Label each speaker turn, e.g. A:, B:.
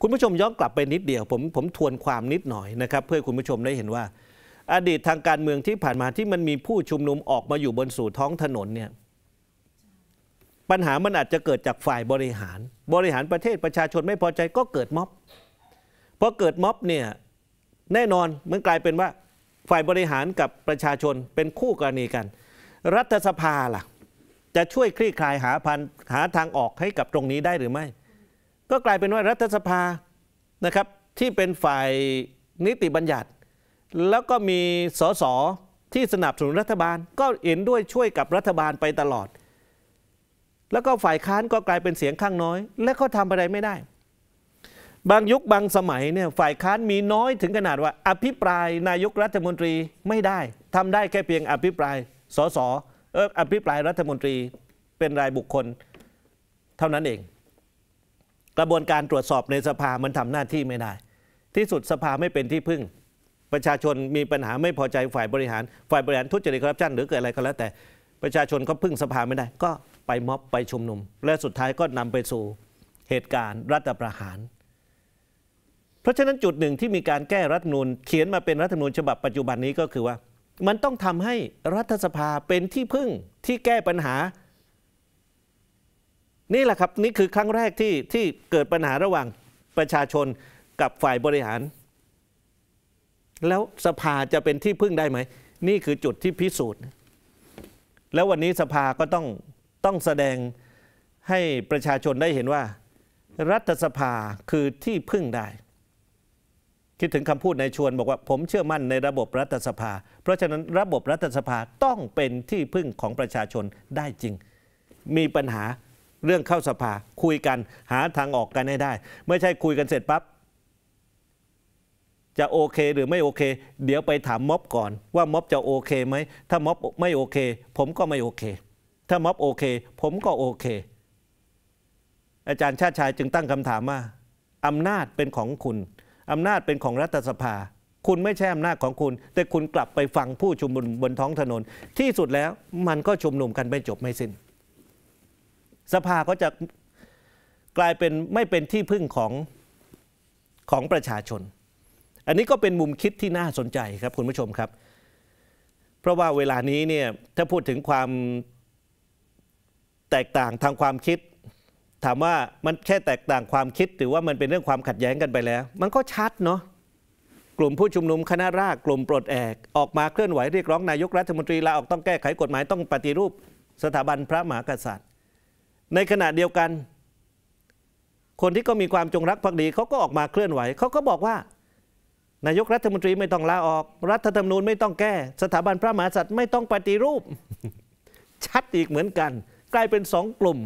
A: คุณผู้ชมย้อนกลับไปนิดเดียวผมผมทวนความนิดหน่อยนะครับ เพื่อคุณผู้ชมได้เห็นว่า อดีตทางการเมืองที่ผ่านมาที่มันมีผู้ชุมนุมออกมาอยู่บนสู่ท้องถนนเนี่ยปัญหามันอาจจะเกิดจากฝ่ายบริหารบริหารประเทศประชาชนไม่พอใจก็เกิดม็อบพอเกิดม็อบเนี่ย แน่นอนมันกลายเป็นว่าฝ่ายบริหารกับประชาชนเป็นคู่กรณีกัน รัฐสภาล่ะจะช่วยคลี่คลายหาพันหาทางออกให้กับตรงนี้ได้หรือไม่ก็กลายเป็นว่ารัฐสภานะครับที่เป็นฝ่ายนิติบัญญัติ แล้วก็มีสสที่สนับสนุนรัฐบาลก็เห็นด้วยช่วยกับรัฐบาลไปตลอด แล้วก็ฝ่ายค้านก็กลายเป็นเสียงข้างน้อย และก็ทำอะไรไม่ได้ บางยุคบางสมัยเนี่ยฝ่ายค้านมีน้อยถึงขนาดว่า อภิปรายนายกรัฐมนตรีไม่ได้ทำได้แค่เพียงอภิปรายสสเอออภิปรายรัฐมนตรีเป็นรายบุคคลเท่านั้นเองกระบวนการตรวจสอบในสภามันทำหน้าที่ไม่ได้ ที่สุดสภาไม่เป็นที่พึ่ง ประชาชนมีปัญหาไม่พอใจฝ่ายบริหารฝ่ายบริหารทุจริตคอร์รัปชันหรือเกิดอะไรก็แล้วแต่ ประชาชนก็พึ่งสภาไม่ได้ ก็ไปม็อบไปชุมนุม และสุดท้ายก็นำไปสู่เหตุการณ์ รัฐประหาร เพราะฉะนั้นจุดหนึ่งที่มีการแก้รัฐนูลเขียนมาเป็นรัฐนูลฉบับปัจจุบันนี้ก็คือว่า มันต้องทำให้รัฐสภาเป็นที่พึ่ง ที่แก้ปัญหานี่แหละครับ นี่คือครั้งแรกที่ที่เกิดปัญหาระหว่างประชาชนกับฝ่ายบริหาร แล้วสภาจะเป็นที่พึ่งได้ไหม นี่คือจุดที่พิสูจน์ แล้ววันนี้สภาก็ต้องต้องแสดงให้ประชาชนได้เห็นว่า รัฐสภาคือที่พึ่งได้ คิดถึงคำพูดในชวนบอกว่าผมเชื่อมั่นในระบบรัฐสภา เพราะฉะนั้นระบบรัฐสภาต้องเป็นที่พึ่งของประชาชนได้จริง มีปัญหาเรื่องเข้าสภาคุยกันหาทางออกกันให้ได้ ไม่ใช่คุยกันเสร็จปั๊บจะโอเคหรือไม่โอเค เดี๋ยวไปถามม็อบก่อน ว่าม็อบจะโอเคไหมถ้าม็อบไม่โอเค ผมก็ไม่โอเค ถ้าม็อบโอเค ผมก็โอเค อาจารย์ชาติชายจึงตั้งคำถามว่าอำนาจเป็นของคุณอำนาจเป็นของรัฐสภา คุณไม่ใช่อำนาจของคุณ แต่คุณกลับไปฟังผู้ชุมนุมบนท้องถนน ที่สุดแล้วมันก็ชุมนุมกันไม่จบไม่สิน้นสภาก็จะกลายเป็นไม่เป็นที่พึ่งของของประชาชน อันนี้ก็เป็นมุมคิดที่น่าสนใจครับคุณผู้ชมครับ เพราะว่าเวลานี้เนี่ยถ้าพูดถึงความแตกต่างทางความคิด ถามว่ามันแค่แตกต่างความคิดหรือว่ามันเป็นเรื่องความขัดแย้งกันไปแล้ว มันก็ชัดเนาะกลุ่มผู้ชุมนุมคณะราษฎรกลุ่มปลดแอกออกมาเคลื่อนไหวเรียกร้องนายกรัฐมนตรีลาออกต้องแก้ไขกฎหมายต้องปฏิรูป สถาบันพระมหากษัตริย์ในขณะเดียวกัน คนที่ก็มีความจงรักภักดีเขาก็ออกมาเคลื่อนไหว เขาก็บอกว่า นายกรัฐมนตรีไม่ต้องลาออกรัฐธรรมนูญไม่ต้องแก้ สถาบันพระมหากษัตริย์ไม่ต้องปฏิรูป ชัดอีกเหมือนกัน กลายเป็นสองกลุ่ม